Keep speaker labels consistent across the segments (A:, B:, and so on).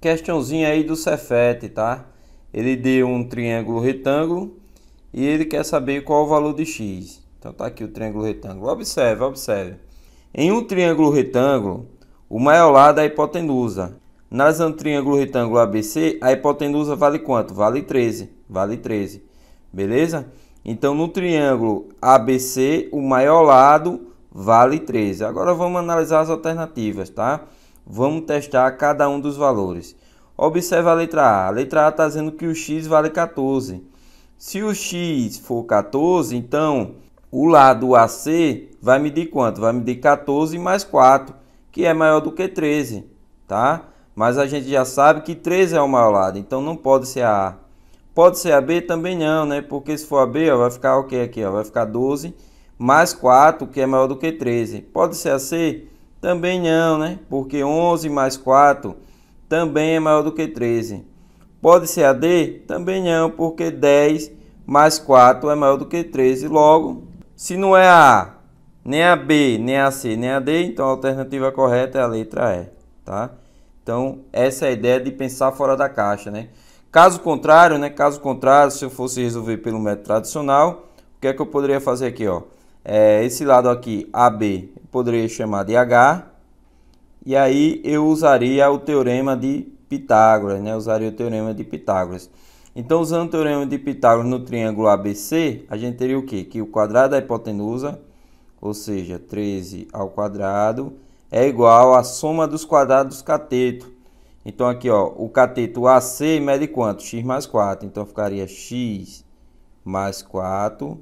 A: questãozinha aí do Cefete, tá? Ele deu um triângulo retângulo e ele quer saber qual o valor de x. Então tá aqui o triângulo retângulo. Observe, observe. Em um triângulo retângulo, o maior lado é a hipotenusa. Analisando um triângulo retângulo ABC, a hipotenusa vale quanto? Vale 13. Vale 13. Beleza? Então no triângulo ABC, o maior lado vale 13. Agora vamos analisar as alternativas, tá? Vamos testar cada um dos valores. Observe a letra A. A letra A está dizendo que o x vale 14. Se o x for 14, então o lado AC vai medir quanto? Vai medir 14 mais 4, que é maior do que 13, tá? Mas a gente já sabe que 13 é o maior lado, então não pode ser a A. Pode ser a B também não, né? Porque se for a B, ó, vai ficar o okay, que aqui? Ó, vai ficar 12 mais 4, que é maior do que 13. Pode ser a C? Também não, né? Porque 11 mais 4 também é maior do que 13. Pode ser a D? Também não, porque 10 mais 4 é maior do que 13. Logo, se não é a A, nem a B, nem a C, nem a D, então a alternativa correta é a letra E, tá? Então, essa é a ideia de pensar fora da caixa, né? Caso contrário, né? Caso contrário, se eu fosse resolver pelo método tradicional, o que é que eu poderia fazer aqui, ó? É, esse lado aqui, AB, eu poderia chamar de H. E aí eu usaria o teorema de Pitágoras, né? Eu usaria o teorema de Pitágoras. Então, usando o teorema de Pitágoras no triângulo ABC, a gente teria o quê? Que o quadrado da é hipotenusa, ou seja, 13 ao quadrado, é igual à soma dos quadrados dos catetos. Então, aqui, ó, o cateto AC mede quanto? x mais 4. Então, ficaria x mais 4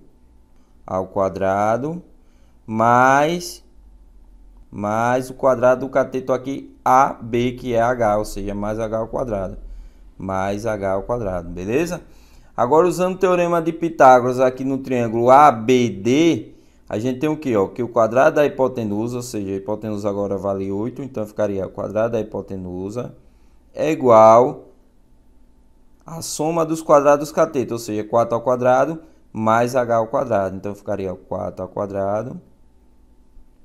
A: ao quadrado mais mais o quadrado do cateto aqui AB, que é H, ou seja, mais H ao quadrado, mais H ao quadrado, beleza? Agora, usando o teorema de Pitágoras aqui no triângulo ABD, a gente tem o que? Ó, que o quadrado da hipotenusa, ou seja, a hipotenusa agora vale 8, então ficaria o quadrado da hipotenusa é igual à soma dos quadrados catetos ou seja, 4 ao quadrado mais h ao quadrado. Então ficaria 4 ao quadrado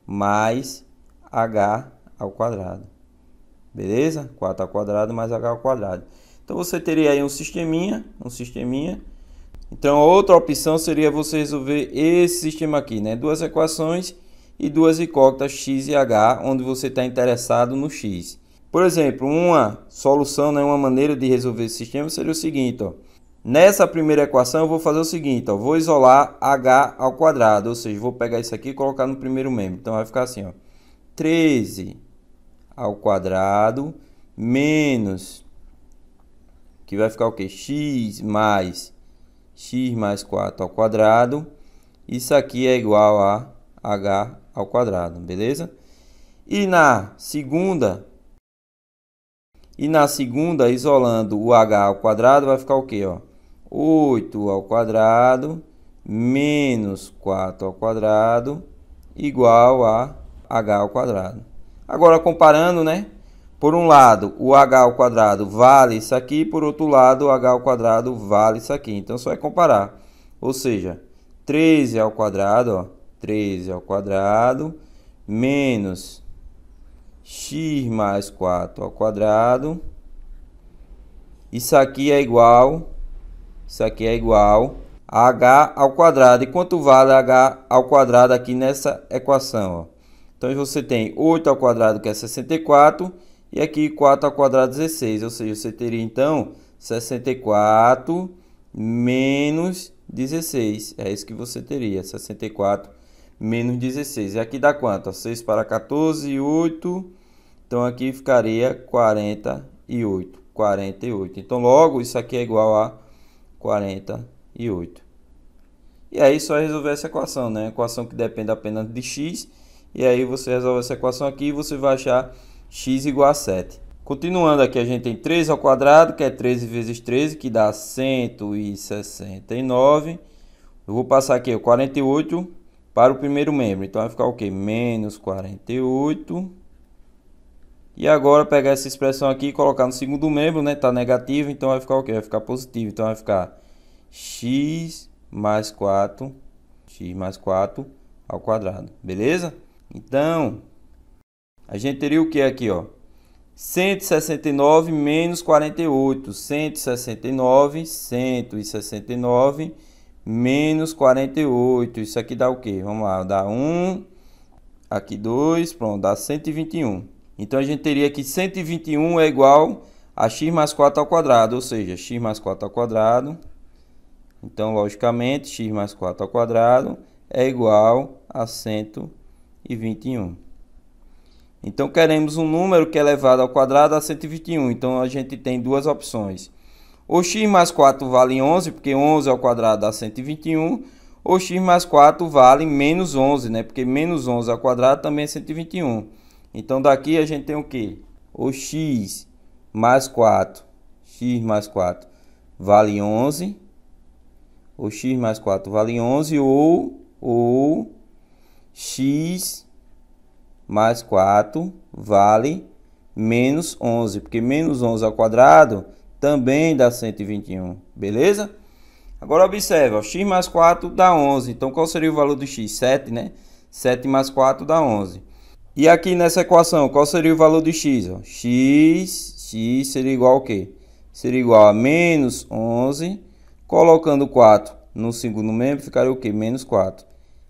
A: mais h ao quadrado. Beleza? 4 ao quadrado mais h ao quadrado. Então você teria aí um sisteminha, um sisteminha. Então outra opção seria você resolver esse sistema aqui, né? Duas equações e duas incógnitas x e h, onde você está interessado no x. Por exemplo, uma solução, né, uma maneira de resolver esse sistema seria o seguinte, ó. Nessa primeira equação eu vou fazer o seguinte, ó, vou isolar h ao quadrado, ou seja, vou pegar isso aqui e colocar no primeiro membro. Então vai ficar assim, ó, 13 ao quadrado menos, que vai ficar o quê? x mais x mais 4 ao quadrado. Isso aqui é igual a h ao quadrado, beleza? E na segunda e na segunda, isolando o h ao quadrado, vai ficar o quê, ó? 8 ao quadrado menos 4 ao quadrado igual a h ao quadrado. Agora comparando, né? Por um lado, o h ao quadrado vale isso aqui, por outro lado, o h ao quadrado vale isso aqui. Então só é comparar. Ou seja, 13 ao quadrado, ó, 13 ao quadrado menos x mais 4 ao quadrado. Isso aqui é igual isso aqui é igual a h ao quadrado. E quanto vale h ao quadrado aqui nessa equação? Ó? Então você tem 8 ao quadrado que é 64 e aqui 4 ao quadrado 16, ou seja, você teria então 64 menos 16. É isso que você teria, 64 menos 16. E aqui dá quanto? 6 para 14, 8. Então aqui ficaria 48. 48. Então logo isso aqui é igual a 48. E aí só resolver essa equação, né? Equação que depende apenas de x. E aí você resolve essa equação aqui e você vai achar x igual a 7. Continuando aqui, a gente tem 13 ao quadrado, que é 13 vezes 13, que dá 169. Eu vou passar aqui o 48 para o primeiro membro. Então vai ficar o quê? Menos 48 e agora pegar essa expressão aqui e colocar no segundo membro, né? Tá negativo, então vai ficar o quê? Vai ficar positivo. Então vai ficar x mais 4, x mais 4 ao quadrado, beleza? Então, a gente teria o que aqui, ó? 169 menos 48. 169, 169 menos 48. Isso aqui dá o quê? Vamos lá, dá 1, aqui 2, pronto, dá 121. Então a gente teria que 121 é igual a x mais 4 ao quadrado, ou seja, x mais 4 ao quadrado. Então, logicamente, x mais 4 ao quadrado é igual a 121. Então, queremos um número que é elevado ao quadrado a 121. Então, a gente tem duas opções. Ou x mais 4 vale 11, porque 11 ao quadrado dá 121. Ou x mais 4 vale menos 11, né? porque menos 11 ao quadrado também é 121. Então daqui a gente tem o que? O x mais 4. x mais 4 vale 11. O x mais 4 vale 11 ou, ou x mais 4 vale menos 11. Porque menos 11 ao quadrado também dá 121. Beleza? Agora observe, ó, x mais 4 dá 11. Então qual seria o valor do x? 7, né? 7 mais 4 dá 11. E aqui nessa equação, qual seria o valor de x? x, x seria igual a quê? Seria igual a menos 11, colocando 4 no segundo membro, ficaria o quê? Menos 4.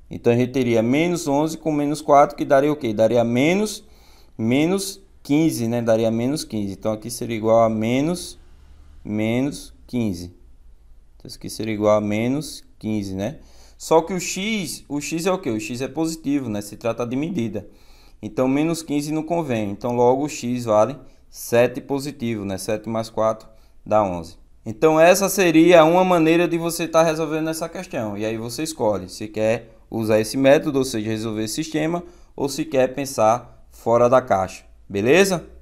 A: Então, a gente teria menos 11 com menos 4, que daria o quê? Daria menos, menos 15, né? Daria menos 15. Então, aqui seria igual a menos, menos 15. Então, isso aqui seria igual a menos 15, né? Só que o x, o x é o quê? O x é positivo, né? Se trata de medida. Então, menos 15 não convém. Então, logo o x vale 7 positivo, né? 7 mais 4 dá 11. Então, essa seria uma maneira de você estar tá resolvendo essa questão. E aí você escolhe se quer usar esse método, ou seja, resolver esse sistema, ou se quer pensar fora da caixa. Beleza?